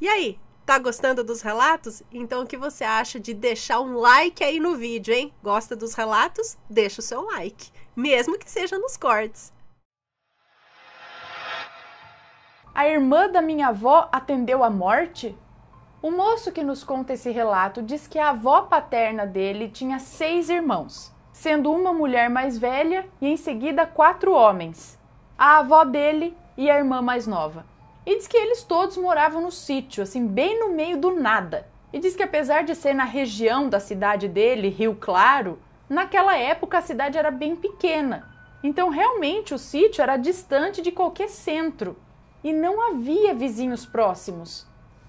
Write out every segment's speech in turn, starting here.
E aí, tá gostando dos relatos? Então o que você acha de deixar um like aí no vídeo, hein? Gosta dos relatos? Deixa o seu like, mesmo que seja nos cortes. A irmã da minha avó atendeu a morte? O moço que nos conta esse relato diz que a avó paterna dele tinha seis irmãos, sendo uma mulher mais velha e em seguida quatro homens. A avó dele e a irmã mais nova. E diz que eles todos moravam no sítio, assim, bem no meio do nada. E diz que apesar de ser na região da cidade dele, Rio Claro, naquela época a cidade era bem pequena. Então realmente o sítio era distante de qualquer centro e não havia vizinhos próximos,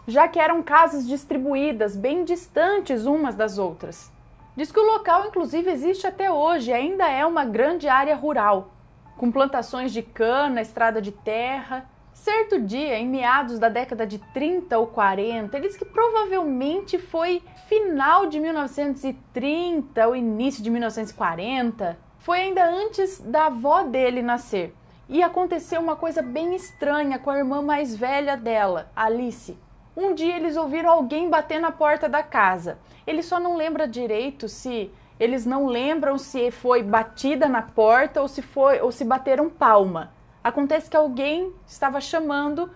já que eram casas distribuídas bem distantes umas das outras. Diz que o local inclusive existe até hoje, ainda é uma grande área rural, com plantações de cana, estrada de terra Certo dia, em meados da década de 30 ou 40, ele diz que provavelmente foi final de 1930 ou início de 1940, foi ainda antes da avó dele nascer. E aconteceu uma coisa bem estranha com a irmã mais velha dela, Alice. Um dia eles ouviram alguém bater na porta da casa. Ele só não lembra direito se eles não lembram se foi batida na porta ou se foi ou se bateram palma. Acontece que alguém estava chamando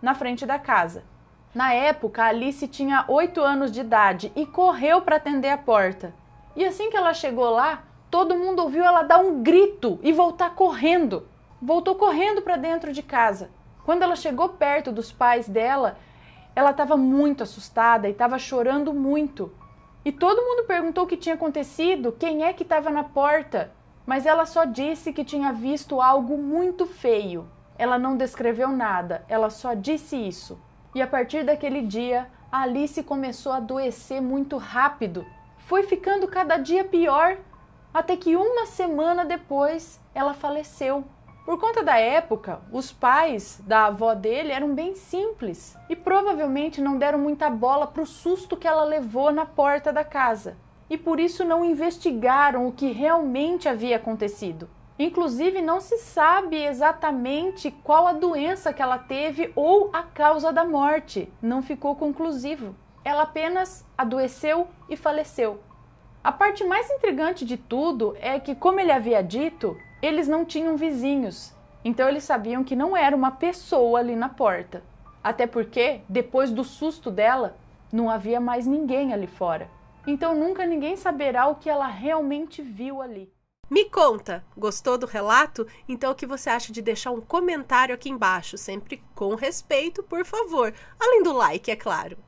na frente da casa. Na época, Alice tinha 8 anos de idade e correu para atender a porta. E assim que ela chegou lá, todo mundo ouviu ela dar um grito e voltar correndo. Voltou correndo para dentro de casa. Quando ela chegou perto dos pais dela, ela estava muito assustada e estava chorando muito. E todo mundo perguntou o que tinha acontecido, quem é que estava na porta mas ela só disse que tinha visto algo muito feio. Ela não descreveu nada, ela só disse isso. E a partir daquele dia, a Alice começou a adoecer muito rápido. Foi ficando cada dia pior, até que uma semana depois ela faleceu. Por conta da época, os pais da avó dele eram bem simples e provavelmente não deram muita bola para o susto que ela levou na porta da casa e por isso não investigaram o que realmente havia acontecido. Inclusive, não se sabe exatamente qual a doença que ela teve ou a causa da morte, não ficou conclusivo. Ela apenas adoeceu e faleceu. A parte mais intrigante de tudo é que, como ele havia dito, eles não tinham vizinhos, então eles sabiam que não era uma pessoa ali na porta. Até porque, depois do susto dela, não havia mais ninguém ali fora. Então nunca ninguém saberá o que ela realmente viu ali. Me conta, gostou do relato? Então o que você acha de deixar um comentário aqui embaixo, sempre com respeito, por favor, além do like, é claro.